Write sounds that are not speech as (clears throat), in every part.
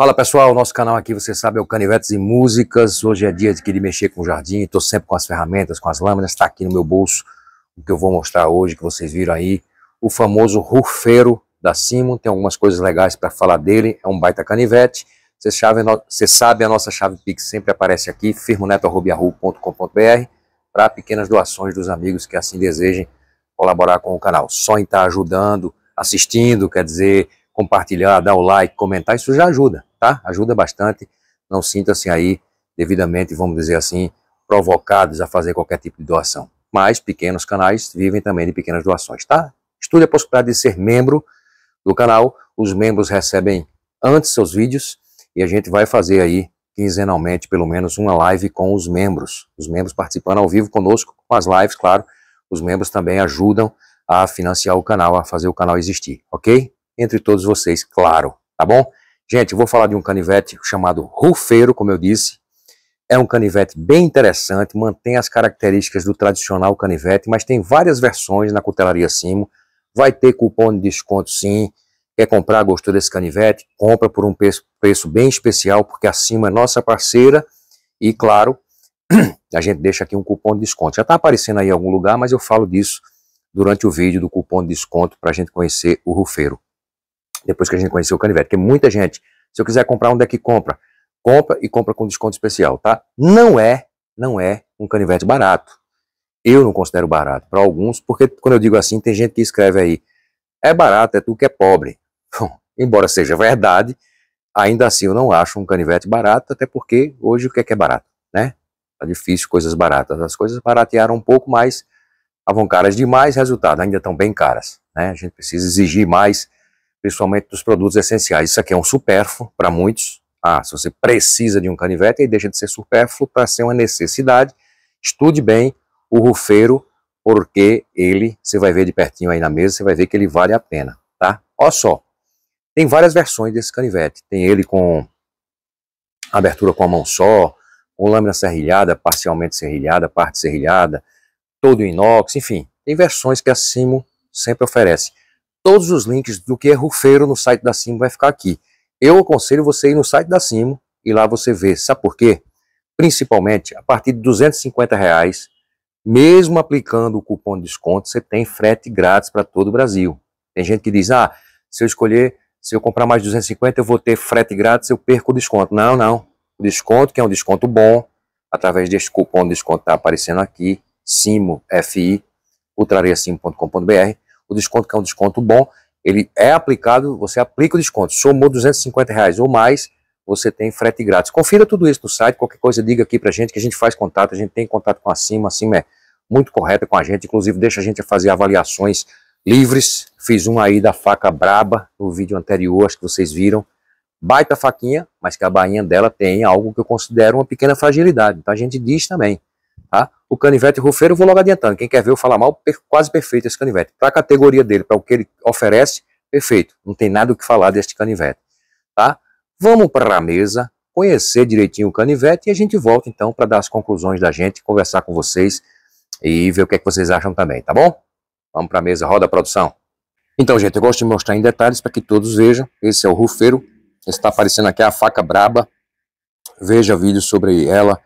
Fala pessoal, nosso canal aqui, você sabe, é o Canivetes e Músicas. Hoje é dia de querer mexer com o jardim, estou sempre com as ferramentas, com as lâminas, está aqui no meu bolso o que eu vou mostrar hoje, que vocês viram aí, o famoso rufeiro da Simon, tem algumas coisas legais para falar dele, é um baita canivete. Você sabe, você sabe, a nossa chave Pix sempre aparece aqui, firmoneto.com.br, para pequenas doações dos amigos que assim desejem colaborar com o canal. Só em estar tá ajudando, assistindo, quer dizer, compartilhar, dar o like, comentar, isso já ajuda, tá? Ajuda bastante. Não sinta-se aí devidamente, vamos dizer assim, provocados a fazer qualquer tipo de doação. Mas pequenos canais vivem também de pequenas doações, tá? Estude a possibilidade de ser membro do canal. Os membros recebem antes seus vídeos e a gente vai fazer aí quinzenalmente pelo menos uma live com os membros. Os membros participando ao vivo conosco, com as lives, claro. Os membros também ajudam a financiar o canal, a fazer o canal existir, ok? entre todos vocês, claro, tá bom? Gente, vou falar de um canivete chamado rufeiro, como eu disse. É um canivete bem interessante, mantém as características do tradicional canivete, mas tem várias versões na cutelaria Simo. Vai ter cupom de desconto sim. Quer comprar, gostou desse canivete? Compra por um preço, preço bem especial, porque a Simo é nossa parceira. E claro, (clears throat) a gente deixa aqui um cupom de desconto. Já está aparecendo aí em algum lugar, mas eu falo disso durante o vídeo do cupom de desconto para a gente conhecer o rufeiro depois que a gente conheceu o canivete, porque muita gente, se eu quiser comprar, onde é que compra? Compra e compra com desconto especial, tá? Não é, não é um canivete barato. Eu não considero barato para alguns, porque quando eu digo assim, tem gente que escreve aí, é barato, é tu que é pobre. (laughs) Bom, embora seja verdade, ainda assim eu não acho um canivete barato, até porque hoje o que é que é barato, né? Tá difícil coisas baratas. As coisas baratearam um pouco, mas estavam caras demais, resultado, ainda estão bem caras, né? A gente precisa exigir mais principalmente dos produtos essenciais. Isso aqui é um supérfluo para muitos. Ah, se você precisa de um canivete, aí deixa de ser supérfluo para ser uma necessidade. Estude bem o rufeiro, porque ele, você vai ver de pertinho aí na mesa, você vai ver que ele vale a pena, tá? Olha só, tem várias versões desse canivete. Tem ele com abertura com a mão só, com lâmina serrilhada, parcialmente serrilhada, parte serrilhada, todo inox, enfim. Tem versões que a Simo sempre oferece. Todos os links do que é rufeiro no site da Simo vai ficar aqui. Eu aconselho você ir no site da Simo e lá você vê. Sabe por quê? Principalmente a partir de 250 reais, mesmo aplicando o cupom de desconto, você tem frete grátis para todo o Brasil. Tem gente que diz, ah, se eu escolher, se eu comprar mais de 250, eu vou ter frete grátis, eu perco o desconto. Não, não. O desconto, que é um desconto bom, através deste cupom de desconto que está aparecendo aqui, SIMO, FI, o desconto, que é um desconto bom, ele é aplicado, você aplica o desconto. Somou 250 reais ou mais, você tem frete grátis. Confira tudo isso no site, qualquer coisa diga aqui pra gente que a gente faz contato, a gente tem contato com a Cima, a Cima é muito correta com a gente, inclusive deixa a gente fazer avaliações livres. Fiz uma aí da faca braba no vídeo anterior, acho que vocês viram. Baita faquinha, mas que a bainha dela tem algo que eu considero uma pequena fragilidade. Então a gente diz também o canivete rufeiro, eu vou logo adiantando. Quem quer ver eu falar mal, quase perfeito esse canivete. Para a categoria dele, para o que ele oferece, perfeito. Não tem nada o que falar deste canivete. Tá? Vamos para a mesa, conhecer direitinho o canivete e a gente volta então para dar as conclusões da gente, conversar com vocês e ver o que é que vocês acham também, tá bom? Vamos para a mesa, roda a produção. Então, gente, eu gosto de mostrar em detalhes para que todos vejam. Esse é o rufeiro. Está aparecendo aqui a faca braba. Veja vídeo sobre ela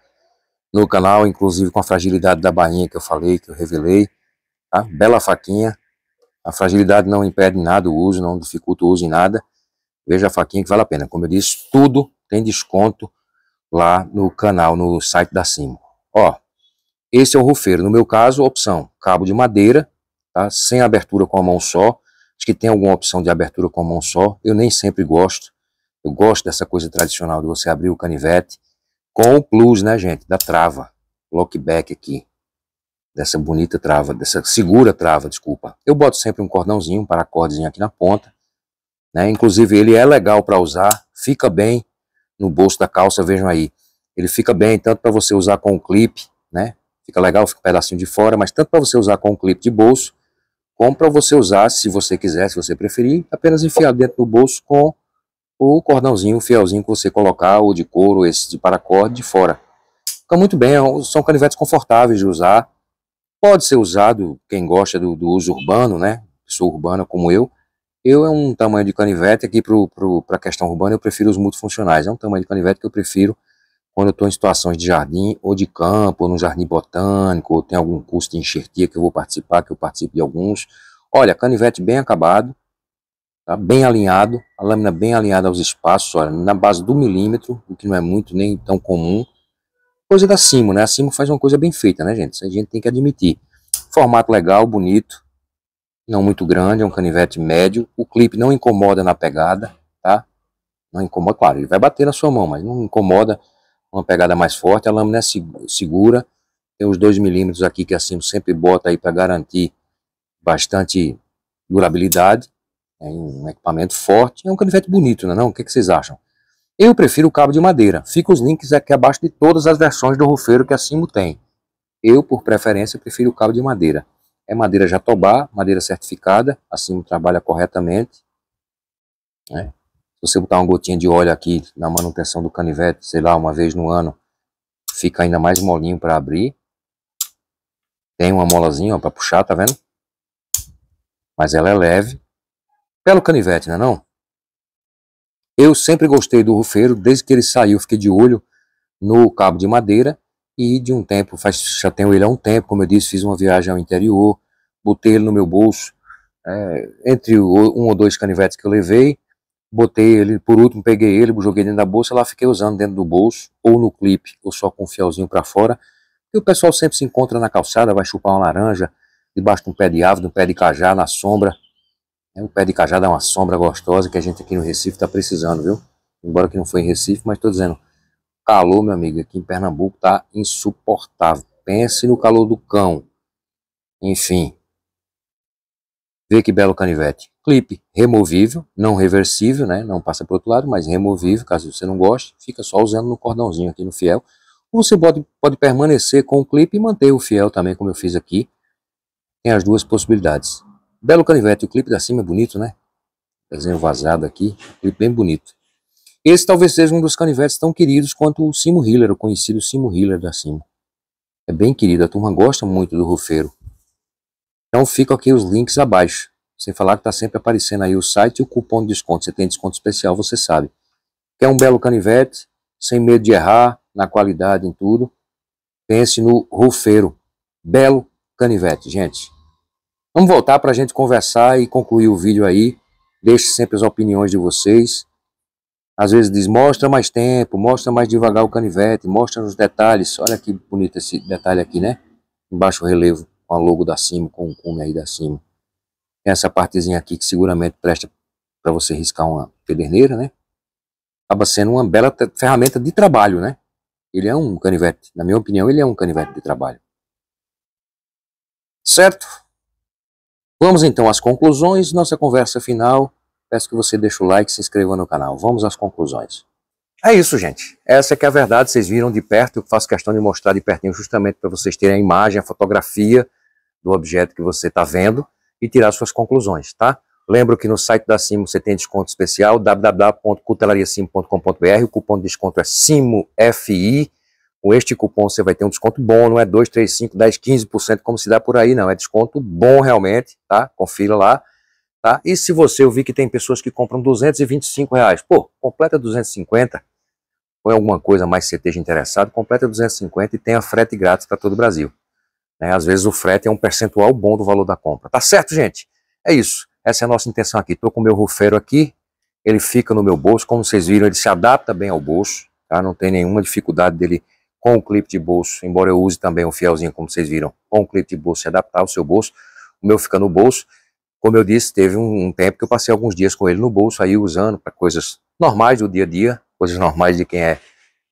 no canal, inclusive com a fragilidade da bainha que eu falei, que eu revelei, tá? Bela faquinha, a fragilidade não impede nada o uso, não dificulta o uso em nada. Veja a faquinha que vale a pena. Como eu disse, tudo tem desconto lá no canal, no site da Simo. Ó, esse é o rufeiro. No meu caso, opção cabo de madeira, tá? Sem abertura com a mão só. Acho que tem alguma opção de abertura com a mão só. Eu nem sempre gosto. Eu gosto dessa coisa tradicional de você abrir o canivete com o plus, né, gente, da trava, lockback aqui, dessa bonita trava, dessa segura trava, desculpa. Eu boto sempre um cordãozinho, um paracordezinho aqui na ponta, né, inclusive ele é legal para usar, fica bem no bolso da calça, vejam aí. Ele fica bem tanto para você usar com o clipe, né, fica legal, fica um pedacinho de fora, mas tanto para você usar com o clipe de bolso, como para você usar, se você quiser, se você preferir, apenas enfiar dentro do bolso com ou o cordãozinho, o fielzinho que você colocar, ou de couro, esse de paracord, de fora. Fica muito bem, é são canivetes confortáveis de usar. Pode ser usado, quem gosta do, do uso urbano, né? Pessoa urbana como eu. Eu é um tamanho de canivete, aqui para a questão urbana eu prefiro os multifuncionais. É um tamanho de canivete que eu prefiro quando eu estou em situações de jardim ou de campo, ou num jardim botânico, ou tem algum curso de enxertia que eu vou participar, que eu participo de alguns. Olha, canivete bem acabado, Tá bem alinhado, a lâmina é bem alinhada aos espaços, olha, na base do milímetro, o que não é muito nem tão comum. Coisa da Simo, né? A Simo faz uma coisa bem feita, né, gente? Isso a gente tem que admitir. Formato legal, bonito, não muito grande, é um canivete médio. O clipe não incomoda na pegada, tá? Não incomoda, claro, ele vai bater na sua mão, mas não incomoda uma pegada mais forte. A lâmina é segura, tem os 2 milímetros aqui que a Simo sempre bota aí para garantir bastante durabilidade. É um equipamento forte, é um canivete bonito, não é não? O que, que vocês acham? Eu prefiro o cabo de madeira. Fica os links aqui abaixo de todas as versões do rufeiro que a Simo tem. Eu, por preferência, prefiro o cabo de madeira. É madeira jatobá, madeira certificada, a Simo trabalha corretamente. Né? Se você botar uma gotinha de óleo aqui na manutenção do canivete, sei lá, uma vez no ano, fica ainda mais molinho para abrir. Tem uma molazinha para puxar, tá vendo? Mas ela é leve, Belo canivete, não é não? Eu sempre gostei do rufeiro, desde que ele saiu fiquei de olho no cabo de madeira e de um tempo, faz, já tenho ele há um tempo, como eu disse, fiz uma viagem ao interior, botei ele no meu bolso, é, entre o, um ou dois canivetes que eu levei, botei ele, por último peguei ele, joguei dentro da bolsa, lá fiquei usando dentro do bolso, ou no clipe, ou só com um fielzinho para fora, e o pessoal sempre se encontra na calçada, vai chupar uma laranja, debaixo de um pé de árvore, de um pé de cajá, na sombra, o é pé de cajado, é uma sombra gostosa que a gente aqui no Recife está precisando, viu? Embora que não foi em Recife, mas estou dizendo, calor, meu amigo, aqui em Pernambuco está insuportável. Pense no calor do cão. Enfim. Vê que belo canivete. Clipe removível, não reversível, né? Não passa para outro lado, mas removível, caso você não goste. Fica só usando no cordãozinho aqui no fiel. Ou você pode, pode permanecer com o clipe e manter o fiel também, como eu fiz aqui. Tem as duas possibilidades. Belo Canivete, o clipe da cima é bonito, né? Desenho vazado aqui, clipe bem bonito. Esse talvez seja um dos canivetes tão queridos quanto o Simo Hiller, o conhecido Simo Hiller da Simo. É bem querido, a turma gosta muito do rufeiro. Então ficam aqui os links abaixo. Sem falar que está sempre aparecendo aí o site e o cupom de desconto. Você tem desconto especial, você sabe. Quer um belo canivete, sem medo de errar, na qualidade, em tudo. Pense no rufeiro. Belo canivete, gente. Vamos voltar para a gente conversar e concluir o vídeo aí. Deixe sempre as opiniões de vocês. Às vezes diz, mostra mais tempo, mostra mais devagar o canivete, mostra os detalhes. Olha que bonito esse detalhe aqui, né? Embaixo o relevo, com a logo da cima, com o cume aí da cima. Tem essa partezinha aqui que seguramente presta para você riscar uma pederneira, né? Acaba sendo uma bela ferramenta de trabalho, né? Ele é um canivete, na minha opinião, ele é um canivete de trabalho. Certo? Vamos então às conclusões, nossa conversa final. Peço que você deixe o like e se inscreva no canal. Vamos às conclusões. É isso, gente. Essa é que é a verdade, vocês viram de perto, eu faço questão de mostrar de pertinho justamente para vocês terem a imagem, a fotografia do objeto que você está vendo e tirar suas conclusões, tá? Lembro que no site da Simo você tem desconto especial, www.cutelariacimo.com.br, o cupom de desconto é SIMOFI, com este cupom você vai ter um desconto bom, não é 2, 3, 5, 10, 15% como se dá por aí, não. É desconto bom realmente, tá? Confira lá, tá? E se você ouvir que tem pessoas que compram 225 reais, pô, completa 250, é alguma coisa mais que você esteja interessado, completa 250 e tenha frete grátis para todo o Brasil. Né? Às vezes o frete é um percentual bom do valor da compra. Tá certo, gente? É isso. Essa é a nossa intenção aqui. Tô com o meu rufeiro aqui, ele fica no meu bolso, como vocês viram, ele se adapta bem ao bolso, tá? Não tem nenhuma dificuldade dele com o clipe de bolso, embora eu use também um fielzinho, como vocês viram, com o clipe de bolso, se adaptar ao seu bolso, o meu fica no bolso, como eu disse, teve um, um tempo que eu passei alguns dias com ele no bolso, aí usando para coisas normais do dia a dia, coisas normais de quem é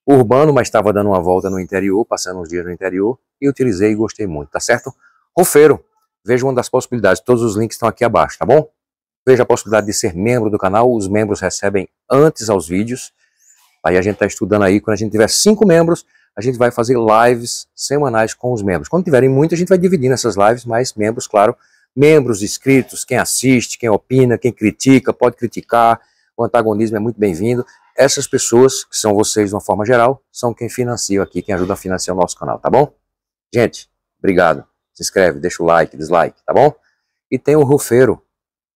urbano, mas estava dando uma volta no interior, passando uns dias no interior, e utilizei e gostei muito, tá certo? Rofeiro, veja uma das possibilidades, todos os links estão aqui abaixo, tá bom? Veja a possibilidade de ser membro do canal, os membros recebem antes aos vídeos, aí a gente está estudando aí, quando a gente tiver cinco membros, a gente vai fazer lives semanais com os membros. Quando tiverem muito, a gente vai dividindo essas lives, Mais membros, claro, membros inscritos, quem assiste, quem opina, quem critica, pode criticar, o antagonismo é muito bem-vindo. Essas pessoas, que são vocês de uma forma geral, são quem financia aqui, quem ajuda a financiar o nosso canal, tá bom? Gente, obrigado. Se inscreve, deixa o like, dislike, tá bom? E tem o Rufeiro,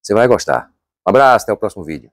você vai gostar. Um abraço, até o próximo vídeo.